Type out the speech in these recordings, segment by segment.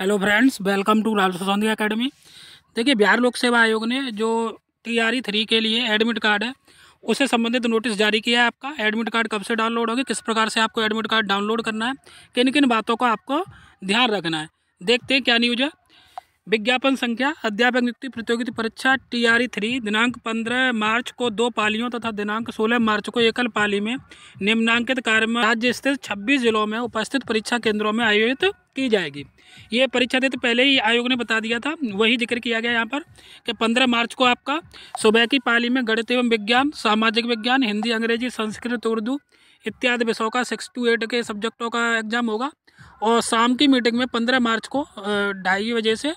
hello friends welcome to Lal Saundhi academy देखिए बिहार लोक सेवा आयोग ने जो टी आर ई थ्री के लिए एडमिट कार्ड है उससे संबंधित नोटिस जारी किया है आपका एडमिट कार्ड कब से डाउनलोड होगी किस प्रकार से आपको एडमिट कार्ड डाउनलोड करना है किन किन बातों का आपको ध्यान रखना है देखते हैं क्या न्यूज है विज्ञापन संख्या अध्यापक नियुक्ति प्रतियोगिता परीक्षा टी आर ई थ्री दिनांक पंद्रह मार्च को दो पालियों तथा दिनांक सोलह मार्च को एकल पाली में निम्नांकित कार्य में राज्य स्थित छब्बीस जिलों में उपस्थित परीक्षा केंद्रों में आयोजित की जाएगी ये परीक्षा देते पहले ही आयोग ने बता दिया था वही जिक्र किया गया यहाँ पर कि पंद्रह मार्च को आपका सुबह की पाली में गणित एवं विज्ञान सामाजिक विज्ञान हिंदी अंग्रेजी संस्कृत उर्दू इत्यादि विषयों का सिक्स टू एट के सब्जेक्टों का एग्जाम होगा और शाम की मीटिंग में पंद्रह मार्च को ढाई बजे से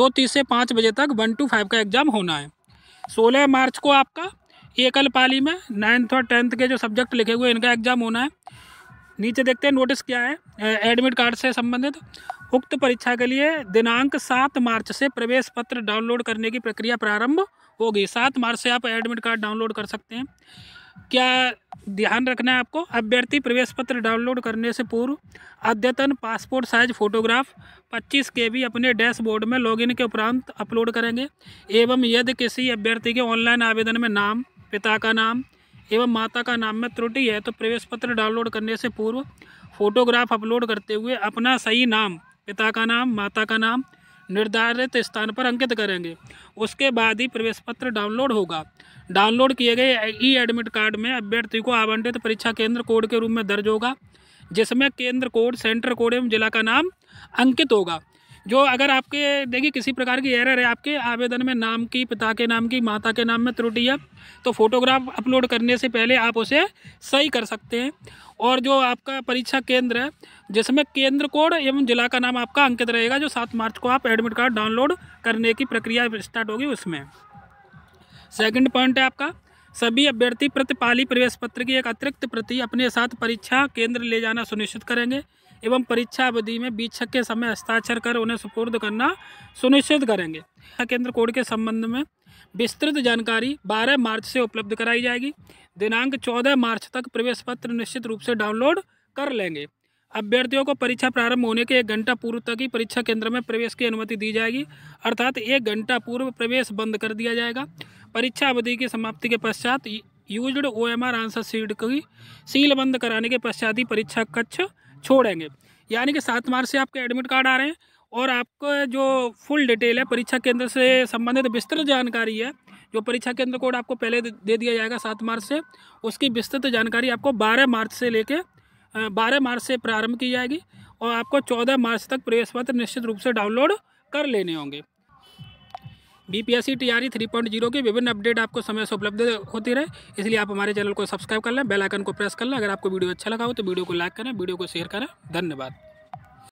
दो तीस से पाँच बजे तक वन टू फाइव का एग्ज़ाम होना है सोलह मार्च को आपका एकल पाली में नाइन्थ और टेंथ के जो सब्जेक्ट लिखे हुए इनका एग्ज़ाम होना है नीचे देखते हैं नोटिस क्या है एडमिट कार्ड से संबंधित उक्त परीक्षा के लिए दिनांक सात मार्च से प्रवेश पत्र डाउनलोड करने की प्रक्रिया प्रारंभ होगी सात मार्च से आप एडमिट कार्ड डाउनलोड कर सकते हैं क्या ध्यान रखना है आपको अभ्यर्थी प्रवेश पत्र डाउनलोड करने से पूर्व अद्यतन पासपोर्ट साइज फोटोग्राफ 25 के बी अपने डैशबोर्ड में लॉगिन के उपरांत अपलोड करेंगे एवं यदि किसी अभ्यर्थी के ऑनलाइन आवेदन में नाम पिता का नाम एवं माता का नाम में त्रुटि है तो प्रवेश पत्र डाउनलोड करने से पूर्व फोटोग्राफ अपलोड करते हुए अपना सही नाम पिता का नाम माता का नाम निर्धारित स्थान पर अंकित करेंगे उसके बाद ही प्रवेश पत्र डाउनलोड होगा डाउनलोड किए गए ई एडमिट कार्ड में अभ्यर्थी को आवंटित परीक्षा केंद्र कोड के रूप में दर्ज होगा जिसमें केंद्र कोड सेंटर कोड एवं जिला का नाम अंकित होगा जो अगर आपके देखिए किसी प्रकार की एरर है आपके आवेदन में नाम की पिता के नाम की माता के नाम में त्रुटि है तो फोटोग्राफ अपलोड करने से पहले आप उसे सही कर सकते हैं और जो आपका परीक्षा केंद्र है जिसमें केंद्र कोड एवं जिला का नाम आपका अंकित रहेगा जो सात मार्च को आप एडमिट कार्ड डाउनलोड करने की प्रक्रिया स्टार्ट होगी उसमें सेकेंड पॉइंट है आपका सभी अभ्यर्थी प्रतिपाली प्रवेश पत्र की एक अतिरिक्त प्रति अपने साथ परीक्षा केंद्र ले जाना सुनिश्चित करेंगे एवं परीक्षा अवधि में बीक्षक के समय हस्ताक्षर कर उन्हें सुपुर्द करना सुनिश्चित करेंगे केंद्र कोड के संबंध में विस्तृत जानकारी 12 मार्च से उपलब्ध कराई जाएगी दिनांक 14 मार्च तक प्रवेश पत्र निश्चित रूप से डाउनलोड कर लेंगे अभ्यर्थियों को परीक्षा प्रारंभ होने के एक घंटा पूर्व तक ही परीक्षा केंद्र में प्रवेश की अनुमति दी जाएगी अर्थात एक घंटा पूर्व प्रवेश बंद कर दिया जाएगा परीक्षा अवधि की समाप्ति के पश्चात used O M R answer sheet की सीलबंद कराने के पश्चात ही परीक्षा कक्ष छोड़ेंगे यानी कि सात मार्च से आपके एडमिट कार्ड आ रहे हैं और आपको जो फुल डिटेल है परीक्षा केंद्र से संबंधित विस्तृत जानकारी है जो परीक्षा केंद्र कोड आपको पहले दे दिया जाएगा सात मार्च से उसकी विस्तृत जानकारी आपको बारह मार्च से लेके बारह मार्च से प्रारंभ की जाएगी और आपको चौदह मार्च तक प्रवेश पत्र निश्चित रूप से डाउनलोड कर लेने होंगे B P S three point zero के विभिन्न अपडेट आपको समय से उपलब्ध होती रहे इसलिए आप हमारे चैनल को सब्सक्राइब कर लें बेल आइकन को प्रेस कर लें अगर आपको वीडियो अच्छा लगा हो तो वीडियो को लाइक करें वीडियो को शेयर करें धन्यवाद